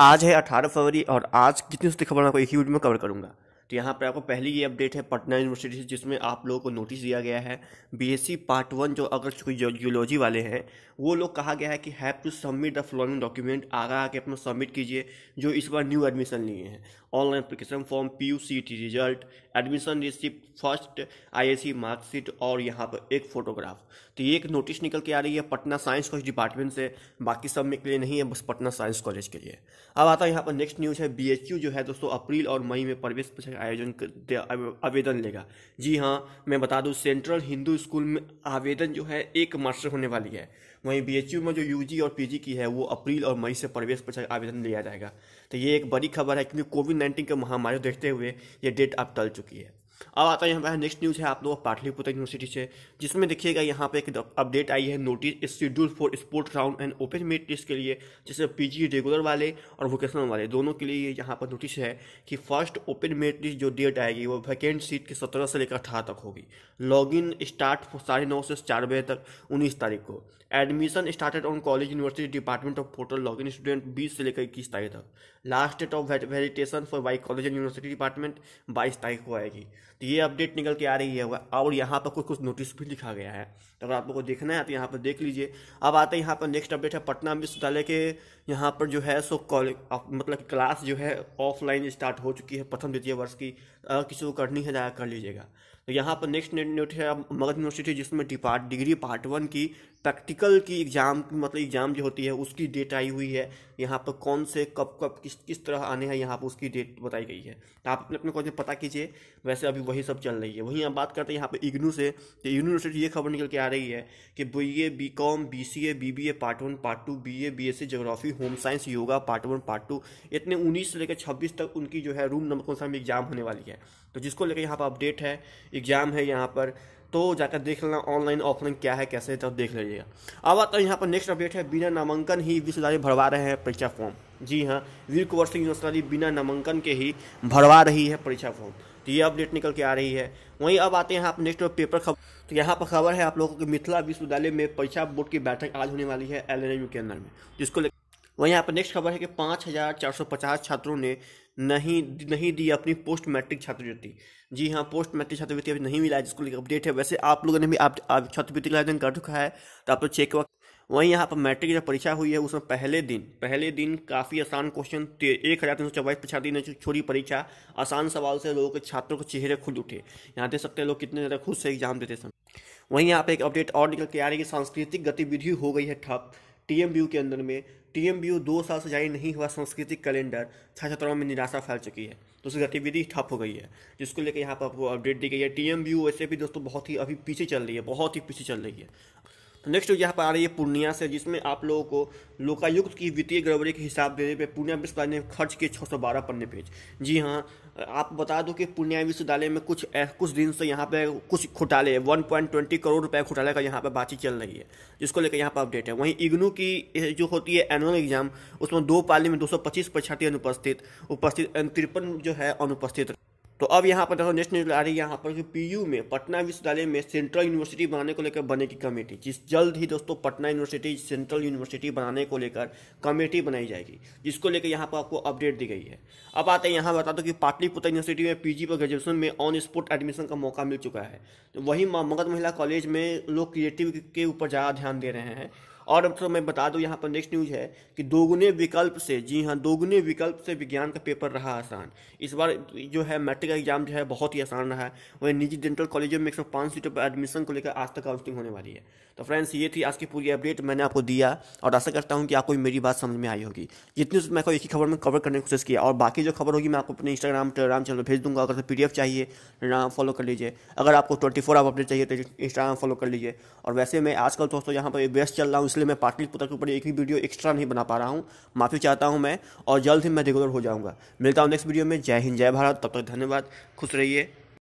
आज है 18 फरवरी और आज कितनी उसकी खबर आपको एक ही वीडियो में कवर करूंगा तो यहाँ पर आपको पहली ये अपडेट है पटना यूनिवर्सिटी से जिसमें आप लोगों को नोटिस दिया गया है बीएससी पार्ट वन जो अगर कोई जियोलॉजी वाले हैं वो लोग कहा गया है कि have to submit the following document आगे आके अपना सबमिट कीजिए जो इस बार न्यू एडमिशन लिए हैं online application form P U C T result admission receipt first I S C marksheet और यहाँ पर एक फोटोग्राफ तो ये एक नोटिस निकल के आ रही है पटना साइंस कॉलेज डिपार्टमेंट से बाकी सब में के लिए नहीं है बस पटना साइंस कॉलेज के लिए अब आता है यहाँ पर नेक्स्ट न्यूज़ है बी एच यू जो है दोस्तों अप्रैल और मई में प्रवेश आयोजन आवेदन लेगा जी हाँ मैं बता दूँ सेंट्रल हिंदू स्कूल में आवेदन जो है एक मार्च से होने वाली है वहीं यू में जो जी और जी की है वो अप्रैल और मई से प्रवेश पर आवेदन लिया जाएगा तो ये एक बड़ी खबर है क्योंकि कोविड नाइन्टीन के महामारी देखते हुए ये डेट अब टल चुकी है अब आता है हमारा नेक्स्ट न्यूज़ है आप लोग पाटलिपुत्र यूनिवर्सिटी से जिसमें देखिएगा यहाँ पे एक अपडेट आई है notice schedule for spot round and open merit test के लिए जैसे पीजी रेगुलर वाले और वोकेशनल वाले दोनों के लिए यहाँ पर नोटिस है कि फर्स्ट ओपन मेट टेस्ट जो डेट आएगी वो वैकेंट सीट के सत्रह से लेकर अठारह तक होगी इन स्टार्ट साढ़े नौ से चार बजे तक उन्नीस तारीख को admission started on college university department of portal log student बीस से लेकर इक्कीस तारीख तक last date of verification for by college and university department बाईस तारीख को आएगी तो ये अपडेट निकल के आ रही है और यहाँ पर कुछ कुछ नोटिस भी लिखा गया है तो अगर आप लोग को देखना है तो यहाँ पर देख लीजिए अब आते हैं यहाँ पर नेक्स्ट अपडेट है पटना विश्वविद्यालय के यहाँ पर जो है सो कॉलेज uh, मतलब क्लास जो है ऑफलाइन स्टार्ट हो चुकी है प्रथम द्वितीय वर्ष की अगर किसी को करनी है जाया कर लीजिएगा तो यहाँ पर नेक्स्ट नोट है मगध यूनिवर्सिटी जिसमें डिपार्ट डिग्री पार्ट वन की प्रैक्टिकल की एग्ज़ाम मतलब एग्ज़ाम जो होती है उसकी डेट आई हुई है यहाँ पर कौन से कब कब किस किस तरह आने हैं यहाँ पर उसकी डेट बताई गई है तो आप अपने अपने कॉलेज में पता कीजिए वैसे अभी वही सब चल रही है वहीं आप बात करते हैं यहाँ पर इग्नू से तो यूनिवर्सिटी ये खबर निकल के आ रही है कि B A B Com B C A B B A part one part two B A B S C geography home science yoga part one part two इतने उन्नीस से लेकर छब्बीस तक उनकी जो है रूम नंबर कौन सा एग्ज़ाम होने वाली है तो जिसको लेकर यहाँ पर अपडेट है एग्ज़ाम है यहाँ पर तो जाकर देख लेना ऑनलाइन ऑफलाइन क्या है कैसे तो देख लीजिएगा अब आता है यहाँ पर नेक्स्ट अपडेट है बिना नामांकन ही विश्वविद्यालय भरवा रहे हैं परीक्षा फॉर्म जी हाँ वीर कुंवर सिंह यूनिवर्सिटी बिना नामांकन के ही भरवा रही है परीक्षा फॉर्म तो ये अपडेट निकल के आ रही है वहीं अब आते हैं आप नेक्स्ट पेपर खबर तो यहाँ पर खबर है आप लोगों की मिथिला विश्वविद्यालय में परीक्षा बोर्ड की बैठक आज होने वाली है एल के अंदर में जिसको लेकर वहीं यहाँ पर नेक्स्ट खबर है कि पाँच हज़ार चार सौ पचास छात्रों ने नहीं नहीं दी अपनी पोस्ट मैट्रिक छात्रवृत्ति जी हाँ पोस्ट मैट्रिक छात्रवृत्ति अभी नहीं मिला है जिसको लेकर अपडेट है वैसे आप लोगों ने भी आप, आप छात्रवृत्ति का आवेदन कर चुका है तो आप लोग चेक वक्त वहीं यहाँ पर मैट्रिक की जो परीक्षा हुई है उसमें पहले दिन पहले दिन काफ़ी आसान क्वेश्चन एक हज़ार तीन सौ चौवालीस पछाती ने छोड़ी परीक्षा आसान सवाल से लोगों के छात्रों के चेहरे खुद उठे यहाँ देख सकते हैं लोग कितने ज़्यादा खुद से एग्जाम देते समय वहीं यहाँ पर एक अपडेट और निकल के आ रही है कि सांस्कृतिक गतिविधि हो गई है ठप यू के अंदर में टीएमबीयू दो साल से जारी नहीं हुआ सांस्कृतिक कैलेंडर छात्र छात्राओं में निराशा फैल चुकी है तो उसकी गतिविधि ठप हो गई है जिसको लेकर यहाँ पर आपको अपडेट दी गई है टीएमबीयू वैसे भी दोस्तों बहुत ही अभी पीछे चल रही है बहुत ही पीछे चल रही है नेक्स्ट तो यहाँ पर आ रही है पूर्णिया से जिसमें आप लोगों को लोकायुक्त की वित्तीय गड़बड़ी के हिसाब देने पे पूर्णिया विश्वविद्यालय ने खर्च किए बारह पन्ने पेज जी हाँ आप बता दो कि पूर्णिया विश्वविद्यालय में कुछ कुछ दिन से यहाँ पे कुछ घोटाले ट्वेंटी करोड़ रुपए घोटाले का यहाँ पर बातचीत चल रही है जिसको लेकर यहाँ पर अपडेट है वहीं इग्नू की जो होती है एनुअल एग्जाम उसमें दो पाली में दो सौ पच्चीस परीक्षार्थी अनुपस्थित उपस्थित तिरपन जो है अनुपस्थित तो अब यहाँ पर देखो नेक्स्ट न्यूज आ रही है यहाँ पर कि पीयू में पटना विश्वविद्यालय में सेंट्रल यूनिवर्सिटी बनाने को लेकर बनेगी कमेटी जिस जल्द ही दोस्तों पटना यूनिवर्सिटी सेंट्रल यूनिवर्सिटी बनाने को लेकर कमेटी बनाई जाएगी जिसको लेकर यहाँ पर आपको अपडेट दी गई है अब आते हैं यहाँ बता दो कि पाटलिपुत्र यूनिवर्सिटी में पी पर ग्रेजुएशन में ऑन स्पॉट एडमिशन का मौका मिल चुका है तो वहीं मगध महिला कॉलेज में लोग क्रिएटिव के ऊपर ज़्यादा ध्यान दे रहे हैं और अब तो मैं बता दूं यहाँ पर नेक्स्ट न्यूज है कि दोगुने विकल्प से जी हाँ दोगुने विकल्प से विज्ञान का पेपर रहा आसान इस बार जो है मैट्रिक एग्जाम जो है बहुत ही आसान रहा है वहीं निजी डेंटल कॉलेजों में एक सौ पाँच सीटों पर एडमिशन को लेकर आज तक काउंसलिंग होने वाली है तो फ्रेंड्स ये थी आज की पूरी अपडेट मैंने आपको दिया और आशा करता हूँ कि आपको मेरी बात समझ में आई होगी जितनी मैं एक ही खबर में कवर करने की कोशिश किया और बाकी जो खबर होगी मैं आपको अपने इंस्टाग्राम टेलीग्राम चैनल भेज दूंगा अगर पी डी चाहिए फॉलो कर लीजिए अगर आपको ट्वेंटी फोर आप अपडेट चाहिए तो इंस्टाग्राम फॉलो कर लीजिए और वैसे मैं आजकल दोस्तों यहाँ पर बेस्ट चल रहा हूँ इसलिए मैं पाटलिपुत्र के ऊपर एक भी वीडियो एक्स्ट्रा नहीं बना पा रहा हूँ माफ़ी चाहता हूँ मैं और जल्द ही मैं रेगुलर हो जाऊँगा मिलता हूँ नेक्स्ट वीडियो में जय हिंद जय भारत तब तक धन्यवाद खुश रहिए